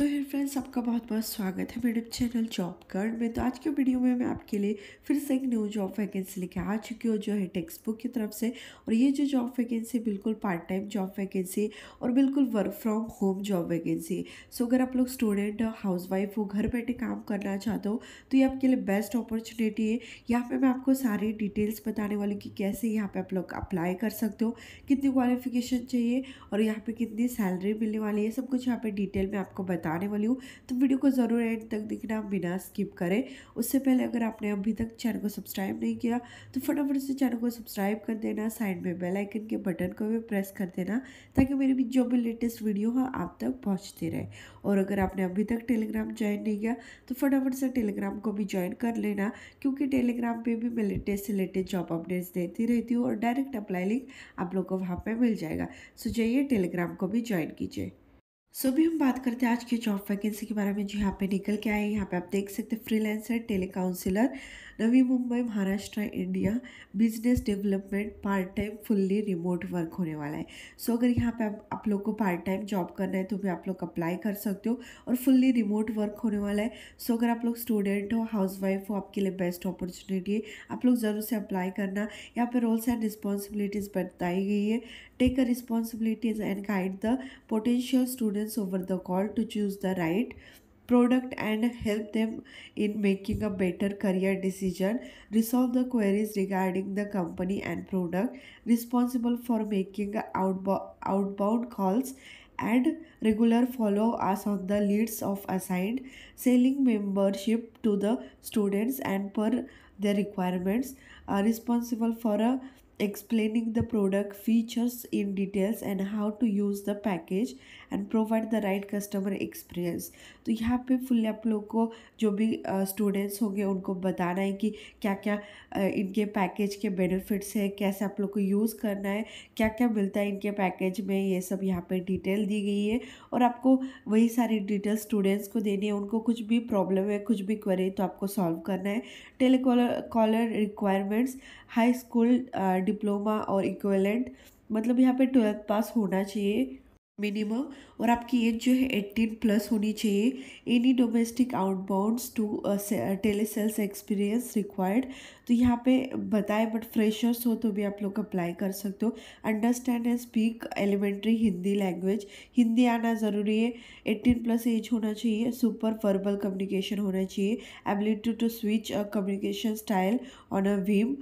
so here friends आपका बहुत बहुत स्वागत है मेरे चैनल जॉब कार्ड में तो आज के वीडियो में मैं आपके लिए फिर से एक न्यू जॉब वैकेंसी लेके आ चुकी हूँ जो है टेक्स्ट बुक की तरफ से और ये जो जॉब वैकेंसी बिल्कुल पार्ट टाइम जॉब वैकेंसी और बिल्कुल work from home job vacancy so अगर आप लोग स्टूडेंट हाउस वाइफ हो घर बैठे काम करना चाहते हो तो ये आपके लिए बेस्ट अपॉर्चुनिटी है यहाँ पर मैं आपको सारी डिटेल्स बताने वाली कि कैसे यहाँ पर आप लोग अप्लाई कर सकते हो कितनी क्वालिफिकेशन चाहिए और यहाँ पर कितनी सैलरी मिलने वाली है सब कुछ यहाँ पर डिटेल में आपको बता बताने वाली हूँ तो वीडियो को ज़रूर एंड तक देखना बिना स्किप करें उससे पहले अगर आपने अभी तक चैनल को सब्सक्राइब नहीं किया तो फटाफट से चैनल को सब्सक्राइब कर देना साइड में बेलाइकन के बटन को भी प्रेस कर देना ताकि मेरी भी जो भी लेटेस्ट वीडियो है आप तक पहुँचते रहे और अगर आपने अभी तक टेलीग्राम ज्वाइन नहीं किया तो फटाफट से टेलीग्राम को भी ज्वाइन कर लेना क्योंकि टेलीग्राम पर भी मैं लेटेस्ट से लेटेस्ट जॉब अपडेट्स देती रहती हूँ और डायरेक्ट अप्लाई लिंक आप लोग को वहाँ पर मिल जाएगा सो जाइए टेलीग्राम को भी ज्वाइन कीजिए सो so, भी हम बात करते हैं आज की जॉब वैकेंसी के बारे में जो यहाँ पे निकल के आए यहाँ पे आप देख सकते हैं freelancer tele counsellor Navi Mumbai Maharashtra India business development part time fully remote work होने वाला है सो so, अगर यहाँ पे आप, आप लोग को पार्ट टाइम जॉब करना है तो भी आप लोग अप्लाई कर सकते हो और फुल्ली रिमोट वर्क होने वाला है सो so, अगर आप लोग स्टूडेंट हो हाउस वाइफ हो आपके लिए बेस्ट अपॉर्चुनिटी है आप लोग ज़रूर से अप्लाई करना यहाँ पर रोल्स एंड रिस्पॉन्सिबिलिटीज़ बताई गई है take a responsibilities and guide the potential student over the call to choose the right product and help them in making a better career decision resolve the queries regarding the company and product responsible for making outbound, outbound calls and regular follow us on the leads of assigned selling membership to the students and per their requirements are uh, responsible for a uh, explaining the product features in details and how to use the package and provide the right customer experience तो यहाँ पे full आप लोग को जो भी students uh, होंगे उनको बताना है कि क्या क्या uh, इनके पैकेज के बेनिफिट्स हैं कैसे आप लोग को यूज़ करना है क्या क्या मिलता है इनके पैकेज में ये सब यहाँ पे डिटेल दी गई है और आपको वही सारी डिटेल स्टूडेंट्स को देनी है उनको कुछ भी प्रॉब्लम है कुछ भी क्वेरी तो आपको सॉल्व करना है telecaller caller requirements high school diploma और इक्वलेंट मतलब यहाँ पे ट्वेल्थ पास होना चाहिए मिनिमम और आपकी एज जो है एट्टीन प्लस होनी चाहिए any domestic outbound to tele sales experience required तो यहाँ पे बताए बट फ्रेशर्स हो तो भी आप लोग अप्लाई कर सकते हो understand and speak elementary Hindi language Hindi आना ज़रूरी है एट्टीन प्लस एज होना चाहिए सुपर वर्बल कम्युनिकेशन होना चाहिए ability to switch communication style on a whim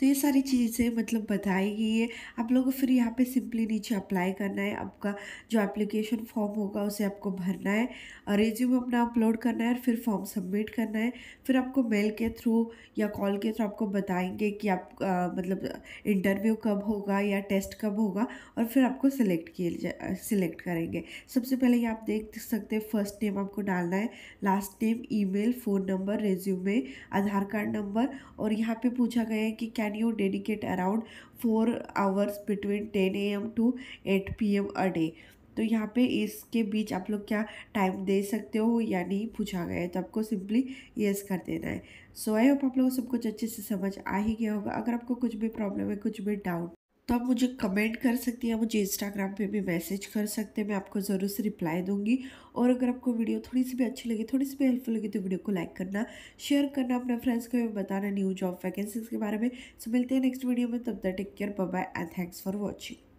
तो ये सारी चीज़ें मतलब बताई गई है आप लोगों को फिर यहाँ पे सिंपली नीचे अप्लाई करना है आपका जो एप्लीकेशन फॉर्म होगा उसे आपको भरना है और रेज्यूम अपना अपलोड करना है और फिर फॉर्म सबमिट करना है फिर आपको मेल के थ्रू या कॉल के थ्रू आपको बताएंगे कि आप आ, मतलब इंटरव्यू कब होगा या टेस्ट कब होगा और फिर आपको सिलेक्ट किए सिलेक्ट करेंगे सबसे पहले ये आप देख सकते हैं फर्स्ट नेम आपको डालना है last name e phone number resume Aadhaar card number और यहाँ पर पूछा गया है कि क्या can you dedicate around four hours between ten A M to eight P M a day तो यहाँ पे इसके बीच आप लोग क्या टाइम दे सकते हो या नहीं पूछा गया है तो आपको सिंपली येस कर देना है सो आई होप आप लोगों सब कुछ अच्छे से समझ आ ही गया होगा अगर आपको कुछ भी प्रॉब्लम है कुछ भी डाउट तो आप मुझे कमेंट कर सकते हैं मुझे इंस्टाग्राम पे भी मैसेज कर सकते हैं मैं आपको ज़रूर से रिप्लाई दूंगी और अगर आपको वीडियो थोड़ी सी भी अच्छी लगी थोड़ी सी भी हेल्पफुल लगी तो वीडियो को लाइक करना शेयर करना अपने फ्रेंड्स को भी बताना न्यू जॉब वैकेंसीज के बारे में सो मिलते हैं नेक्स्ट वीडियो में तब तक take care bye and thanks for watching